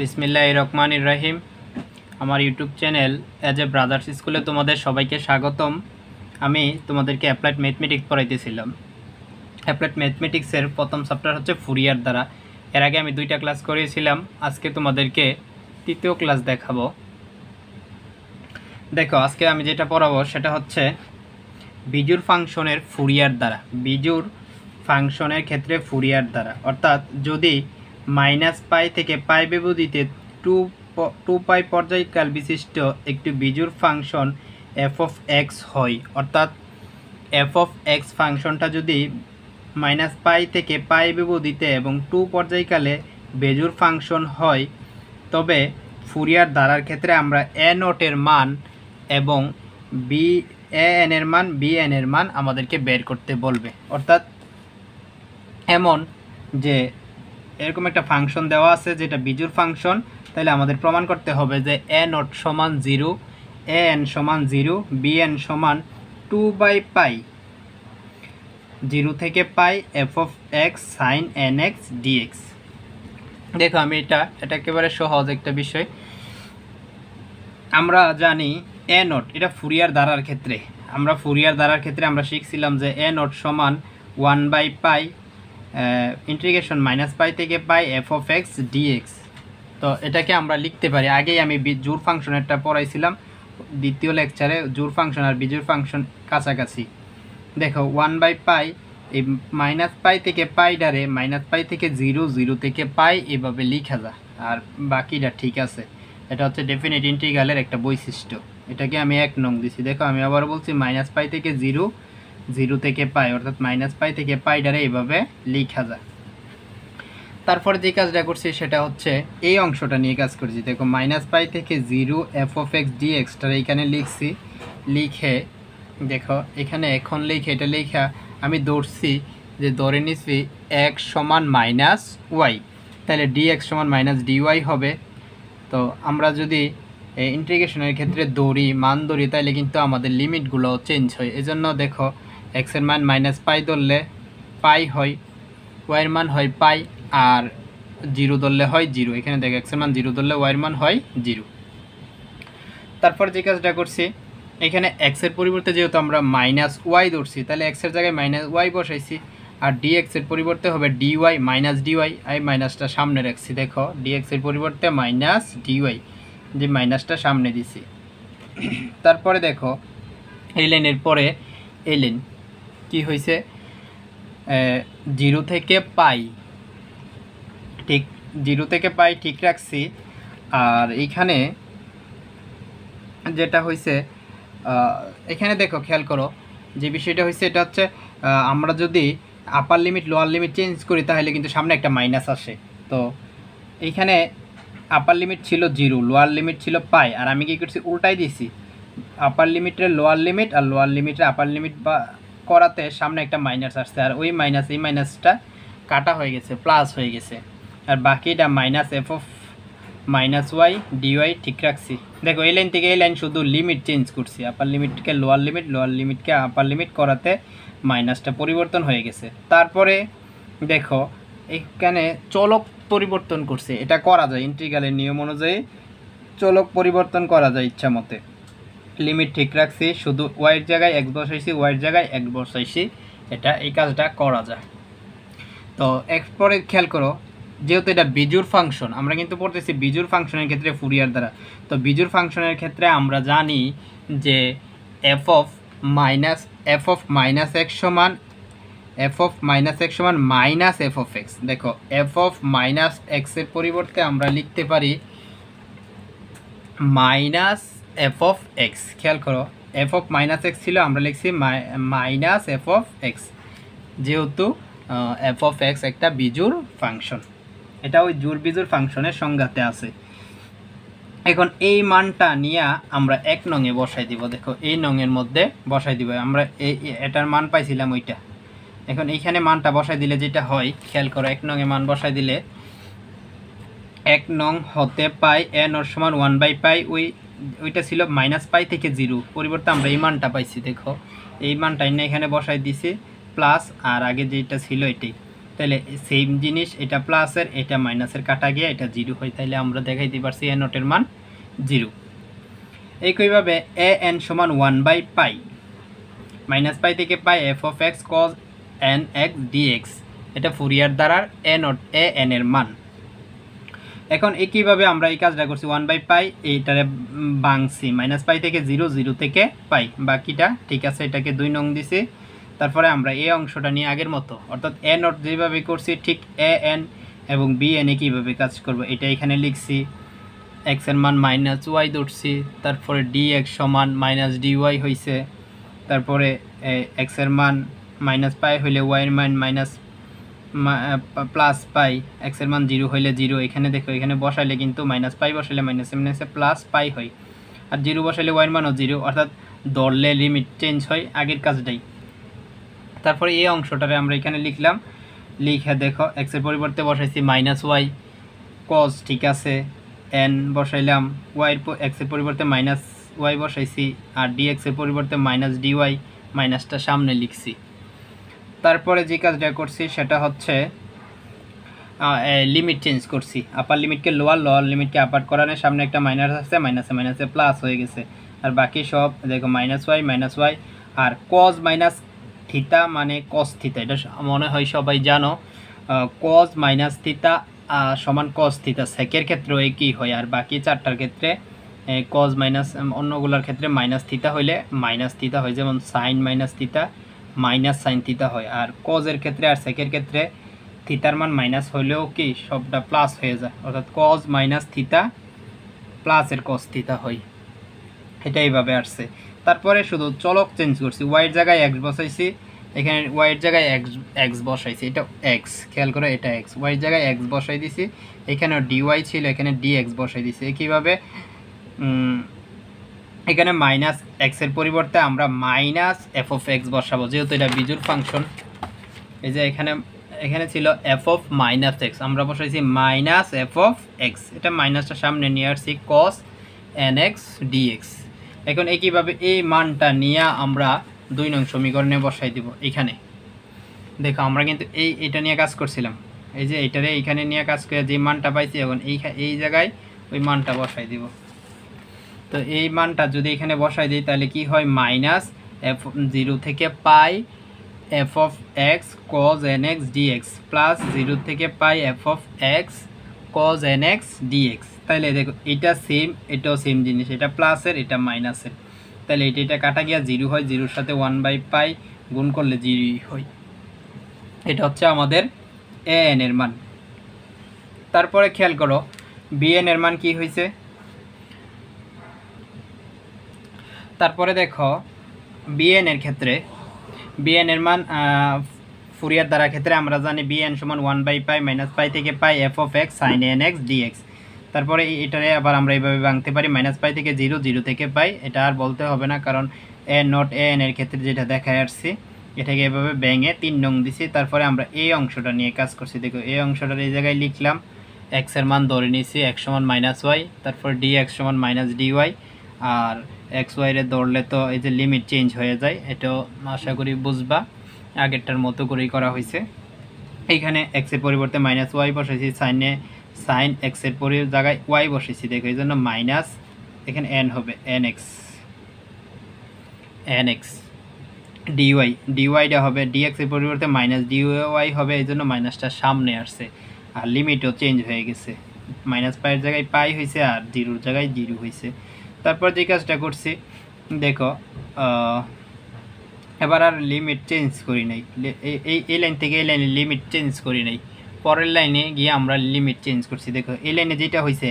বিসমিল্লাহ রহমান ইব্রাহিম আমার YouTube channel as a brothers স্কুলে তোমাদের সবাইকে স্বাগতম আমি তোমাদেরকে অ্যাপ্লাইড ম্যাথমেটিক্স পড়াইতেছিলাম অ্যাপ্লাইড ম্যাথমেটিক্সের প্রথম চ্যাপ্টার হচ্ছে ফুরিয়ার দ্বারা এর আগে আমি দুইটা ক্লাস করিয়েছিলাম আজকে তোমাদেরকে তৃতীয় ক্লাস দেখাবো দেখো আজকে আমি যেটা পড়াবো সেটা হচ্ছে বিজুর ফাংশনের ফুরিয়ার দ্বারা বিজুর ফাংশনের ক্ষেত্রে ফুরিয়ার দ্বারা অর্থাৎ যদি মাইনাস পাই থেকে পাই ব্যবধিতে টু টু পাই পর্যায়কাল বিশিষ্ট একটি বিজুর ফাংশন এফ অফ এক্স হয় অর্থাৎ এফ অফ এক্স ফাংশনটা যদি মাইনাস পাই থেকে পাই ব্যবধিতে এবং টু পর্যায়কালে বেজুর ফাংশন হয় তবে ফুরিয়ার ধারার ক্ষেত্রে আমরা এ নটের মান এবং বি এ এন এর মান বি এন মান আমাদেরকে বের করতে বলবে অর্থাৎ এমন যে এরকম একটা ফাংশন দেওয়া আছে যেটা বিজুর ফাংশন তাহলে আমাদের প্রমাণ করতে হবে যে এ নট সমান জিরো এ এন সমান জিরো বি এন সমান টু বাই পাই জিরো থেকে pi F of x sine N x dx দেখো আমি এটা এটা একেবারে সহজ একটা বিষয় আমরা জানি এ নট এটা ফুরিয়ার দ্বারার ক্ষেত্রে আমরা ফুরিয়ার দ্বারার ক্ষেত্রে আমরা শিখছিলাম যে এ নট সমান one by pi integration minus pi থেকে pi F of x dx তো এটাকে আমরা লিখতে পারি আগেই আমি জোর ফাংশনেরটা পড়াইছিলাম দ্বিতীয় লেকচারে জোর ফাংশন আর বিজোর ফাংশন কাছাকাছি দেখো ওয়ান বাই পাই এই মাইনাস পাই থেকে পাই ডারে মাইনাস পাই থেকে জিরো জিরো থেকে পাই এভাবে লিখা যা আর বাকিটা ঠিক আছে এটা হচ্ছে ডেফিনেট ইন্টিগ্রালের একটা বৈশিষ্ট্য এটাকে আমি এক নং দিছি দেখো আমি আবার বলছি মাইনাস পাই থেকে জিরো জিরো থেকে পাই অর্থাৎ মাইনাস পাই থেকে পাই ডারে এইভাবে লিখা যায় তারপরে যে কাজটা করছি সেটা হচ্ছে এই অংশটা নিয়ে কাজ করছি দেখো মাইনাস পাই থেকে zero F of X D এক্সটার এইখানে লিখছি লিখে দেখো এখানে এখন লিখে এটা লেখা আমি দৌড়ছি যে ধরে নিছি এক সমান মাইনাস ওয়াই তাহলে ডি এক্স সমান মাইনাস ডিওয়াই হবে তো আমরা যদি ইন্টিগ্রেশনের ক্ষেত্রে দৌড়ি মান দড়ি তাহলে কিন্তু আমাদের লিমিটগুলো চেঞ্জ হয় এজন্য দেখো এক্সের মান মাইনাস পাই ধরলে পাই হয় ওয়াইয়ের মান হয় পাই আর জিরো ধরলে হয় জিরো এখানে দেখ এক্সের মান জিরো ধরলে ওয়াইয়ের মান হয় জিরো তারপর যে কাজটা করছি এখানে এক্সের পরিবর্তে যেহেতু আমরা মাইনাস ওয়াই ধরছি তাহলে এক্সের জায়গায় মাইনাস ওয়াই বসাইছি আর ডি এক্সের পরিবর্তে হবে ডি ওয়াই মাইনাস ডিওয়াই এই মাইনাসটা সামনে রাখছি দেখো ডি এক্সের পরিবর্তে মাইনাস ডিওয়াই যে মাইনাসটা সামনে দিছি তারপরে দেখো এই লাইনের পরে এই লাইন কি হয়েছে জিরো থেকে পাই ঠিক জিরো থেকে পাই ঠিক রাখছি আর এইখানে যেটা হয়েছে এখানে দেখো খেয়াল করো যে বিষয়টা হয়েছে এটা হচ্ছে আমরা যদি upper limit lower limit change করি তাহলে কিন্তু সামনে একটা মাইনাস আসে তো এইখানে আপার লিমিট ছিল জিরো লোয়ার লিমিট ছিল পাই আর আমি কি করছি উল্টাই দিয়েছি আপার লিমিটের লোয়ার লিমিট আর লোয়ার লিমিটের আপার লিমিট বা করাতে সামনে একটা মাইনাস আসছে আর ওই মাইনাস এই মাইনাসটা কাটা হয়ে গেছে প্লাস হয়ে গেছে আর বাকিটা minus F of minus Y dy ঠিক রাখছি দেখো এই লাইন থেকে এই লাইন শুধু লিমিট চেঞ্জ করছি আপার লিমিটকে লোয়ার লিমিট লোয়ার লিমিটকে আপার লিমিট করাতে মাইনাসটা পরিবর্তন হয়ে গেছে তারপরে দেখো এখানে চলক পরিবর্তন করছে এটা করা যায় ইন্টিগ্রালের নিয়ম অনুযায়ী চলক পরিবর্তন করা যায় ইচ্ছা মতে লিমিট ঠিক রাখছি শুধু ওয়াইট জায়গায় এক বসাইছি ওয়াইট জায়গায় এক বসাইছি এটা এই কাজটা করা যায় তো এরপরে খেয়াল করো যেহেতু এটা বিজুর ফাংশন আমরা কিন্তু পড়তেছি বিজুর ফাংশনের ক্ষেত্রে ফুরিয়ার দ্বারা তো বিজুর ফাংশনের ক্ষেত্রে আমরা জানি যে F of minus F of minus এক সমান এফ অফ মাইনাস এক সমান মাইনাস এফ অফ এক্স দেখো এফ অফ মাইনাস এক্সের পরিবর্তে আমরা লিখতে পারি মাইনাস এফ অফ এক্স খেয়াল করো এফ অফ মাইনাস এক্স ছিল আমরা লিখছি মাইনাস এফ অফ এক্স যেহেতু এফ অফ এক্স একটা বিজুর ফাংশন এটা ওই জুর বিজুর ফাংশনের সংজ্ঞাতে আছে এখন এই মানটা নিয়ে আমরা এক নঙে বসাই দিব দেখো এই নঙের মধ্যে বসাই দিব আমরা এই এটার মান পাইছিলাম ওইটা এখন এইখানে মানটা বসাই দিলে যেটা হয় খেয়াল করো এক নঙে মান বসাই দিলে এক নং হতে পাই এন ওর সমান ওয়ান বাই পাই উই ওইটা ছিল মাইনাস পাই থেকে জিরো পরিবর্তে আমরা এই মানটা পাইছি দেখো এই মানটা না এখানে বসাই দিছি প্লাস আর আগে যেটা ছিল এটি তাহলে সেম জিনিস এটা প্লাসের এটা মাইনাসের কাটা গিয়ে এটা জিরো হয় তাহলে আমরা দেখাই দিতে পারছি এ নোটের মান জিরো একইভাবে এ এন সমান one by pi minus pi থেকে pi F of X cos N X D X এটা ফুরিয়ার দ্বারা এ নট এ এন এর মান এখন একইভাবে আমরা এই কাজটা করছি ওয়ান বাই পাই এইটারে বাংছি মাইনাস পাই থেকে জিরো জিরো থেকে পাই বাকিটা ঠিক আছে এটাকে দুই নং দিছি তারপরে আমরা এই অংশটা নিয়ে আগের মতো অর্থাৎ এ নট যেভাবে করছি ঠিক এ এন এবং বি এনে কীভাবে কাজ করব এটা এখানে লিখছি এক্সের মান মাইনাস ওয়াই ধরছি তারপরে ডি এক্স সমান মাইনাস ডি ওয়াই হয়েছে তারপরে এক্সের মান মাইনাস পাই হইলে ওয়াইয়ের মান মাইনাস প্লাস পাই এক্সের মান জিরো হইলে জিরো এখানে দেখো এখানে বসাইলে কিন্তু মাইনাস পাই বসাইলে মাইনাস মাইনাসে প্লাস পাই হয় আর জিরো বসাইলে ওয়াইয়ের মানও জিরো অর্থাৎ দরলে লিমিট চেঞ্জ হয় আগের কাজটাই তারপরে এই অংশটারে আমরা এখানে লিখলাম লিখে দেখো এক্সের পরিবর্তে বসাইছি মাইনাস ওয়াই কজ ঠিক আছে এন বসাইলাম ওয়াইয়ের এক্সের পরিবর্তে মাইনাস ওয়াই বসাইছি আর ডি এক্সের পরিবর্তে মাইনাস ডি ওয়াই মাইনাসটা সামনে লিখছি তারপরে যে কাজটা করছি সেটা হচ্ছে লিমিট চেঞ্জ করছি আপার লিমিটকে লোয়ার লোয়ার লিমিটকে আপার করানোর সামনে একটা মাইনাস আসছে মাইনাসে মাইনাসে প্লাস হয়ে গেছে আর বাকি সব দেখো মাইনাস ওয়াই মাইনাস ওয়াই আর কজ মাইনাস থিতা মানে কস থিতা এটা মনে হয় সবাই জানো কজ মাইনাস থিতা সমান কস থিতা সেকের ক্ষেত্রে একই হয় আর বাকি চারটার ক্ষেত্রে কজ মাইনাস অন্যগুলোর ক্ষেত্রে মাইনাস থিতা হইলে মাইনাস থিতা হয় যেমন sine minus theta minus sine theta হয় আর কজের ক্ষেত্রে আর সেকের ক্ষেত্রে থিতার মান মাইনাস হলেও কি সবটা প্লাস হয়ে যায় অর্থাৎ কজ মাইনাস থিতা প্লাসের কজ থিতা হয় এটা এইভাবে আসছে তারপরে শুধু চলক চেঞ্জ করছি ওয়াইট জায়গায় এক্স বসাইছি এখানে ওয়াইট জায়গায় এক্স এক্স বসাইছি এটা এক্স খেয়াল করে এটা এক্স ওয়াইট জায়গায় এক্স বসাই দিছি এখানে ডিওয়াই ছিল এখানে ডি এক্স বসাই দিছি কীভাবে এখানে মাইনাস এক্সের পরিবর্তে আমরা মাইনাস এফ অফ এক্স বসাবো যেহেতু এটা বিজুর ফাংশন এই যে এখানে এখানে ছিল এফ অফ মাইনাস এক্স আমরা বসাইছি মাইনাস এফ অফ এক্স এটা মাইনাসটা সামনে নিয়ে আসছি কস এন এক্স ডিএক্স এখন একইভাবে এই মানটা নিয়ে আমরা দুই নং সমীকরণে বসাই দিব এখানে দেখো আমরা কিন্তু এই এটা নিয়ে কাজ করছিলাম এই যে এটারে এইখানে নিয়ে কাজ করে যে মানটা পাইছি এখন এই এই জায়গায় ওই মানটা বসাই দিব তো এই মানটা যদি এখানে বসাই দিই তাহলে কি হয় মাইনাস এফ জিরো থেকে pi F of X cos N x dx plus zero থেকে pi F of X cos N x dx তাহলে দেখো এটা সেম এটাও সেম জিনিস এটা প্লাসের এটা মাইনাসের তাহলে এটা এটা কাটা গিয়া জিরো হয় জিরোর সাথে ওয়ান বাই পাই গুণ করলে জিরোই হয় এটা হচ্ছে আমাদের এ এন এর মান তারপরে খেয়াল করো বিএন এর মান কি হয়েছে তারপরে দেখো বিএনের ক্ষেত্রে বিএনের মান ফুরিয়ার দ্বারা ক্ষেত্রে আমরা জানি বিএন সমান one by pi minus pi থেকে pi F of x sine N x dx তারপরে এটারে আবার আমরা এইভাবে ভাঙতে পারি মাইনাস পাই থেকে জিরো জিরো থেকে পাই এটা আর বলতে হবে না কারণ এ নট এ এন এর ক্ষেত্রে যেটা দেখা যাচ্ছে এটাকে এভাবে ব্যাঙে তিন নং দিছি তারপরে আমরা এই অংশটা নিয়ে কাজ করছি দেখো এই অংশটার এই জায়গায় লিখলাম এক্সের মান ধরে নিয়েছি এক সমান মাইনাস ওয়াই তারপর ডি এক্স সমান মাইনাস ডি ওয়াই আর এক্স ওয়াইরে ধরলে তো এই যে লিমিট চেঞ্জ হয়ে যায় এটাও আশা করি বুঝবা আগেরটার মতো করেই করা হয়েছে এইখানে এক্সের পরিবর্তে মাইনাস ওয়াই বসেছি সাইনে সাইন এক্সের পরি জায়গায় ওয়াই বসেছি দেখো এই জন্য মাইনাস এখানে এন হবে N X N X dy ডিওয়াইটা হবে ডিএক্সের পরিবর্তে মাইনাস ডিওয়াই হবে এই জন্য মাইনাসটা সামনে আসছে আর লিমিটও চেঞ্জ হয়ে গেছে মাইনাস পায়ের জায়গায় পাই হয়েছে আর জিরোর জায়গায় জিরো হয়েছে তারপর যে কাজটা করছি দেখো এবার আর লিমিট চেঞ্জ করি নাই এই এই লাইন থেকে এই লাইনে লিমিট চেঞ্জ করি নাই পরের লাইনে গিয়ে আমরা লিমিট চেঞ্জ করছি দেখো এই লাইনে যেটা হয়েছে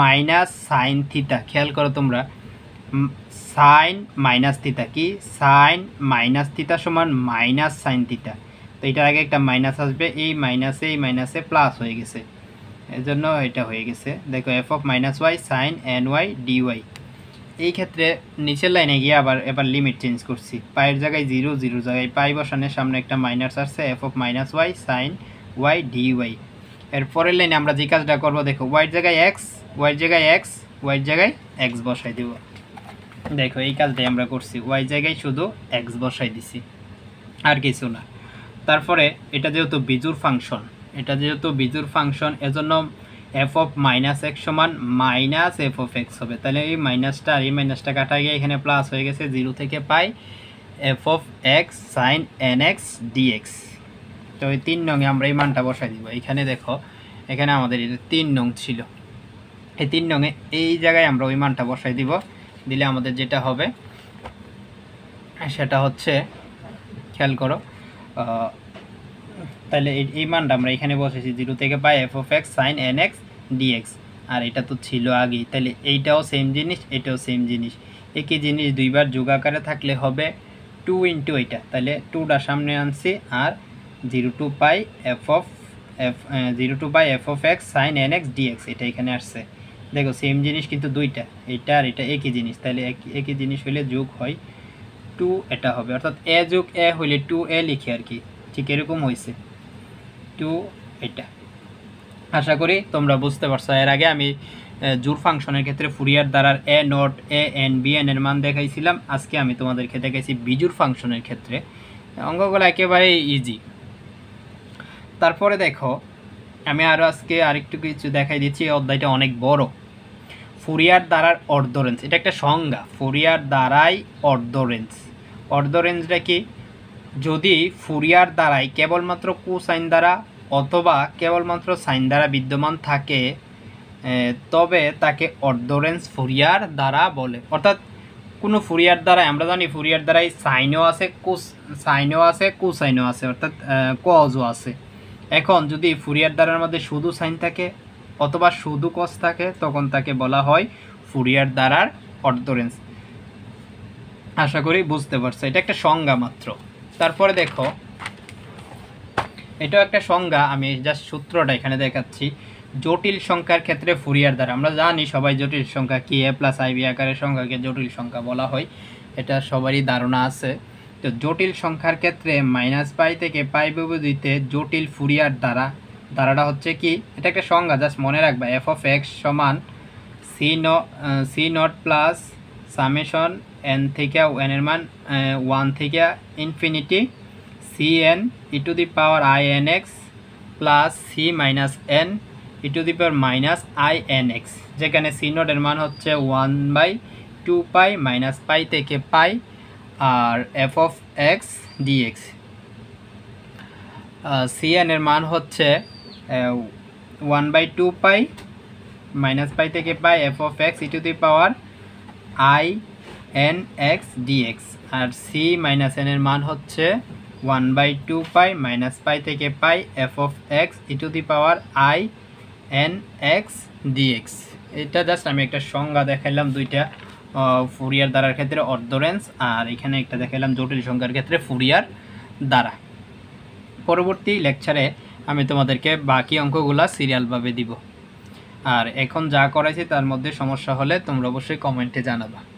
মাইনাস সাইন থিতা খেয়াল করো তোমরা সাইন মাইনাস থিতা কি সাইন মাইনাস থিতা সমান মাইনাস সাইন থিতা তো এটার আগে একটা মাইনাস আসবে এই মাইনাসে এই মাইনাসে প্লাস হয়ে গেছে এজন্য এটা হয়ে গেছে দেখো F of minus y sine n y d y এই ক্ষেত্রে নিচের লাইনে গিয়ে আবার এবার লিমিট চেঞ্জ করছি পায়ের জায়গায় জিরো জিরো জায়গায় পাই বসানের সামনে একটা মাইনাস আসছে f of minus y sine y d y এর পরের লাইনে আমরা যে কাজটা করবো দেখো ওয়াইট জায়গায় এক্স ওয়াইট জায়গায় এক্স ওয়াইট জায়গায় এক্স বসাই দেব দেখো এই কাজটাই আমরা করছি ওয়াই জায়গায় শুধু এক্স বসাই দিছি আর কিছু না তারপরে এটা যেহেতু বিজুর ফাংশন এটা যেহেতু বিজুর ফাংশন এজন্য এফ অফ মাইনাস এক্স সমান মাইনাস এফ অফ এক্স হবে তাহলে এই মাইনাসটা আর এই মাইনাসটা কাটা গিয়ে এখানে প্লাস হয়ে গেছে জিরো থেকে pi F of x sine N x dx তো ওই তিন নঙে আমরা এই মানটা বসাই দিব এখানে দেখো এখানে আমাদের এটা তিন নং ছিল এই তিন নঙে এই জায়গায় আমরা ওই মানটা বসাই দিব দিলে আমাদের যেটা হবে সেটা হচ্ছে খেয়াল করো তাহলে এই মানটা আমরা এখানে বসেছি জিরো থেকে pi F of x sine N x dx আর এটা তো ছিল আগেই তাহলে এইটাও সেম জিনিস এটাও সেম জিনিস একই জিনিস দুইবার যোগ আকারে থাকলে হবে টু ইন্টু এটা তাহলে টুটা সামনে আনছি আর zero two pi F of f zero two pi F of x sine N x dx এটা এখানে আসছে দেখো সেম জিনিস কিন্তু দুইটা এটা আর এটা একই জিনিস তাহলে একই জিনিস হলে যোগ হয় টু এটা হবে অর্থাৎ এ যোগ এ হইলে টু এ লিখে আর কি ঠিক এরকম হয়েছে টু এটা আশা করি তোমরা বুঝতে পারছো এর আগে আমি জুর ফাংশনের ক্ষেত্রে ফুরিয়ার দ্বারার a naught a n b n এর মান দেখাইছিলাম আজকে আমি তোমাদেরকে দেখাইছি বিজুর ফাংশনের ক্ষেত্রে অঙ্কগুলো একেবারে ইজি তারপরে দেখো আমি আরও আজকে আরেকটু কিছু দেখাই দিচ্ছি এই অধ্যায়টা অনেক বড় ফুরিয়ার দ্বারার অর্ধরেঞ্জ এটা একটা সংজ্ঞা ফুরিয়ার দ্বারাই অর্ধরেঞ্জ অর্ধরেঞ্জটা কি যদি ফুরিয়ার দ্বারাই কেবলমাত্র কুসাইন দ্বারা অথবা কেবলমাত্র সাইন দ্বারা বিদ্যমান থাকে তবে তাকে অর্ডোরেন্স ফুরিয়ার দ্বারা বলে অর্থাৎ কোনো ফুরিয়ার দ্বারা আমরা জানি ফুরিয়ার দ্বারাই সাইনও আছে কু সাইনও আছে কুসাইনও আছে অর্থাৎ কজও আছে এখন যদি ফুরিয়ার দ্বারার মধ্যে শুধু সাইন থাকে অথবা শুধু কস থাকে তখন তাকে বলা হয় ফুরিয়ার দ্বারার অর্ডোরেন্স আশা করি বুঝতে পারছো এটা একটা সংজ্ঞা মাত্র তারপরে দেখো এটাও একটা সংজ্ঞা আমি জাস্ট সূত্রটা এখানে দেখাচ্ছি জটিল সংখ্যার ক্ষেত্রে ফুরিয়ার দ্বারা আমরা জানি সবাই জটিল সংখ্যা কি এ প্লাস আইবি আকারের সংখ্যাকে জটিল সংখ্যা বলা হয় এটা সবারই ধারণা আছে তো জটিল সংখ্যার ক্ষেত্রে মাইনাস পাই থেকে পাই বিবৃতিতে জটিল ফুরিয়ার দ্বারা ধারাটা হচ্ছে কি এটা একটা সংজ্ঞা জাস্ট মনে রাখবা এফ অফ এক্স সমান সি ন c naught plus summation n থেকে এর মান ওয়ান থেকে infinity c n e to the power i n x plus c minus n e to the power minus i n x যেখানে c নোডের মান হচ্ছে one by two pi minus pi থেকে pi আর f of x dx c n এর মান হচ্ছে one by two pi minus pi থেকে pi F of x e to the power i n x dx আর c minus n এর মান হচ্ছে one by two pi minus pi থেকে pi F of x e to the power i n x dx এটা just আমি একটা সংজ্ঞা দেখাইলাম দুইটা ফুরিয়ার দ্বারার ক্ষেত্রে অর্ধরেন্স আর এখানে একটা দেখাইলাম জটিল সংখ্যার ক্ষেত্রে ফুরিয়ার দ্বারা পরবর্তী লেকচারে আমি তোমাদেরকে বাকি অঙ্কগুলা সিরিয়ালভাবে দিব আর এখন যা করাইছি তার মধ্যে সমস্যা হলে তোমরা অবশ্যই কমেন্টে জানাবা